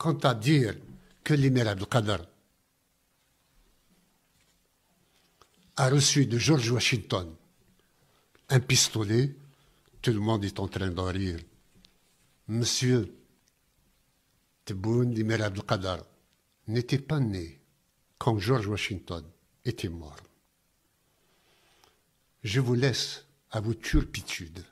quant à dire que l'émir Abdelkader a reçu de George Washington un pistolet, tout le monde est en train de rire. Monsieur bon l'émir Abdelkader, n'était pas né quand George Washington était mort. Je vous laisse à vos turpitudes.